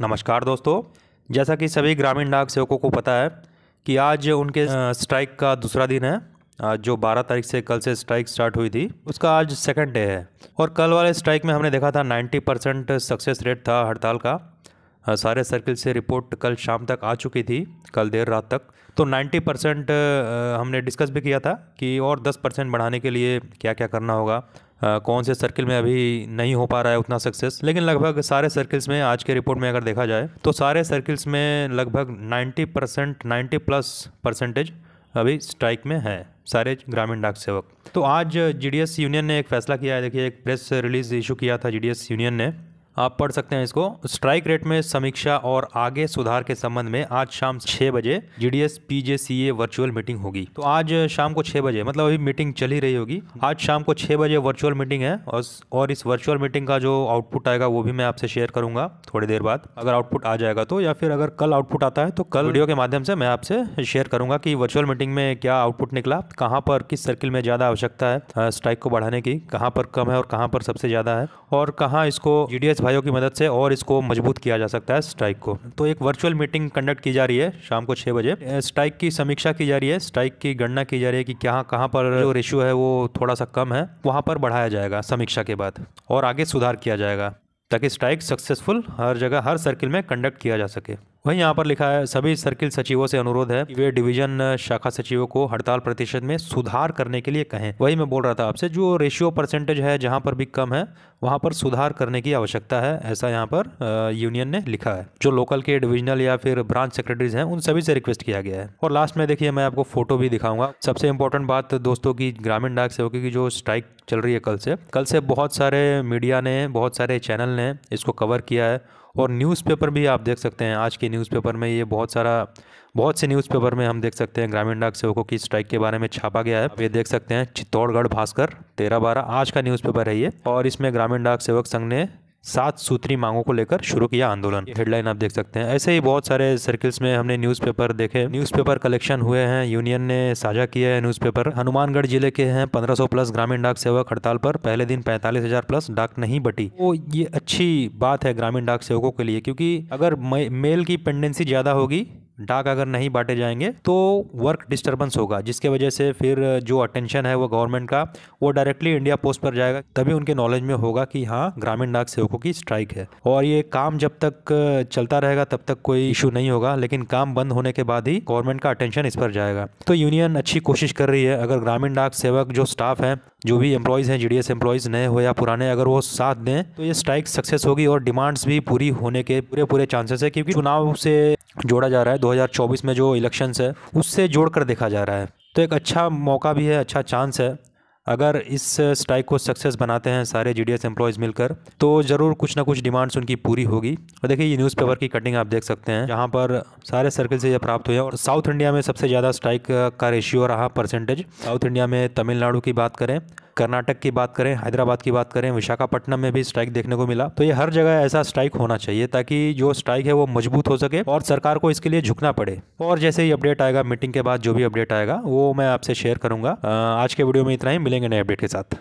नमस्कार दोस्तों जैसा कि सभी ग्रामीण डाक सेवकों को पता है कि आज उनके स्ट्राइक का दूसरा दिन है जो 12 तारीख से कल से स्ट्राइक स्टार्ट हुई थी उसका आज सेकंड डे है और कल वाले स्ट्राइक में हमने देखा था 90 परसेंट सक्सेस रेट था हड़ताल का सारे सर्किल से रिपोर्ट कल शाम तक आ चुकी थी कल देर रात तक तो 90 परसेंट हमने डिस्कस भी किया था कि और 10 परसेंट बढ़ाने के लिए क्या क्या करना होगा कौन से सर्किल में अभी नहीं हो पा रहा है उतना सक्सेस लेकिन लगभग सारे सर्किल्स में आज के रिपोर्ट में अगर देखा जाए तो सारे सर्किल्स में लगभग 90 परसेंट नाइन्टी प्लस परसेंटेज अभी स्ट्राइक में है सारे ग्रामीण डाक सेवक तो आज जीडीएस यूनियन ने एक फैसला किया है देखिए एक प्रेस रिलीज इशू किया था जीडीएस यूनियन ने आप पढ़ सकते हैं इसको स्ट्राइक रेट में समीक्षा और आगे सुधार के संबंध में आज शाम छः बजे G D S P J C A virtual meeting होगी तो आज शाम को छः बजे मतलब अभी मीटिंग चल ही रही होगी आज शाम को छः बजे वर्चुअल मीटिंग है और इस वर्चुअल मीटिंग का जो आउटपुट आएगा वो भी मैं आपसे शेयर करूंगा थोड़ी देर बाद अगर आउटपुट आ जाएगा तो या फिर अगर कल आउटपुट आता है तो कल वीडियो के माध्यम से मैं आपसे शेयर करूंगा कि वर्चुअल मीटिंग में क्या आउटपुट निकला कहाँ पर किस सर्किल में ज़्यादा आवश्यकता है स्ट्राइक को बढ़ाने की कहाँ पर कम है और कहाँ पर सबसे ज़्यादा है और कहाँ इसको जी भाइयों की मदद से और इसको मजबूत किया जा सकता है स्ट्राइक को तो एक वर्चुअल मीटिंग कंडक्ट की जा रही है शाम को छः बजे स्ट्राइक की समीक्षा की जा रही है स्ट्राइक की गणना की जा रही है कि क्या कहाँ पर जो रेशियो है वो थोड़ा सा कम है वहाँ पर बढ़ाया जाएगा समीक्षा के बाद और आगे सुधार किया जाएगा ताकि स्ट्राइक सक्सेसफुल हर जगह हर सर्किल में कंडक्ट किया जा सके वहीं यहाँ पर लिखा है सभी सर्किल सचिवों से अनुरोध है कि वे डिवीजन शाखा सचिवों को हड़ताल प्रतिशत में सुधार करने के लिए कहें वही मैं बोल रहा था आपसे जो रेशियो परसेंटेज है जहाँ पर भी कम है वहाँ पर सुधार करने की आवश्यकता है ऐसा यहाँ पर यूनियन ने लिखा है जो लोकल के डिविजनल या फिर ब्रांच सेक्रेटरीज हैं उन सभी से रिक्वेस्ट किया गया है और लास्ट में देखिए मैं आपको फोटो भी दिखाऊंगा सबसे इम्पोर्टेंट बात दोस्तों की ग्रामीण डाक सेवकों की जो स्ट्राइक चल रही है कल से कल से बहुत सारे मीडिया ने बहुत सारे चैनल ने इसको कवर किया है और न्यूज़पेपर भी आप देख सकते हैं आज के न्यूज़पेपर में ये बहुत सारा बहुत से न्यूज़पेपर में हम देख सकते हैं ग्रामीण डाक सेवकों की स्ट्राइक के बारे में छापा गया है ये देख सकते हैं चित्तौड़गढ़ भास्कर तेरह बारह आज का न्यूज़पेपर है ये और इसमें ग्रामीण डाक सेवक संघ ने सात सूत्री मांगों को लेकर शुरू किया आंदोलन हेडलाइन आप देख सकते हैं ऐसे ही बहुत सारे सर्किल्स में हमने न्यूज़पेपर देखे न्यूज़पेपर कलेक्शन हुए हैं यूनियन ने साझा किया है न्यूज़पेपर हनुमानगढ़ जिले के हैं 1500 प्लस ग्रामीण डाक सेवक हड़ताल पर पहले दिन 45000 प्लस डाक नहीं बटी वो तो ये अच्छी बात है ग्रामीण डाक सेवकों के लिए क्योंकि अगर मेल की पेंडेंसी ज़्यादा होगी डाक अगर नहीं बांटे जाएंगे तो वर्क डिस्टर्बेंस होगा जिसके वजह से फिर जो अटेंशन है वो गवर्नमेंट का वो डायरेक्टली इंडिया पोस्ट पर जाएगा तभी उनके नॉलेज में होगा कि हाँ ग्रामीण डाक सेवकों की स्ट्राइक है और ये काम जब तक चलता रहेगा तब तक कोई इशू नहीं होगा लेकिन काम बंद होने के बाद ही गवर्नमेंट का अटेंशन इस पर जाएगा तो यूनियन अच्छी कोशिश कर रही है अगर ग्रामीण डाक सेवक जो स्टाफ है जो भी एम्प्लॉयज़ हैं जीडीएस एम्प्लॉयज़ नए हो या पुराने अगर वो साथ दें तो ये स्ट्राइक सक्सेस होगी और डिमांड्स भी पूरी होने के पूरे पूरे चांसेस है क्योंकि चुनाव से जोड़ा जा रहा है 2024 में जो इलेक्शंस है उससे जोड़ कर देखा जा रहा है तो एक अच्छा मौका भी है अच्छा चांस है अगर इस स्ट्राइक को सक्सेस बनाते हैं सारे जी डी एस एम्प्लॉयज़ मिलकर तो ज़रूर कुछ ना कुछ डिमांड्स उनकी पूरी होगी और देखिए ये न्यूज़पेपर की कटिंग आप देख सकते हैं जहाँ पर सारे सर्कल से यह प्राप्त हुए और साउथ इंडिया में सबसे ज़्यादा स्ट्राइक का रेशियो रहा परसेंटेज साउथ इंडिया में तमिलनाडु की बात करें कर्नाटक की बात करें हैदराबाद की बात करें विशाखापट्टनम में भी स्ट्राइक देखने को मिला तो ये हर जगह ऐसा स्ट्राइक होना चाहिए ताकि जो स्ट्राइक है वो मजबूत हो सके और सरकार को इसके लिए झुकना पड़े और जैसे ही अपडेट आएगा मीटिंग के बाद जो भी अपडेट आएगा वो मैं आपसे शेयर करूंगा आज के वीडियो में इतना ही मिलेंगे नए अपडेट के साथ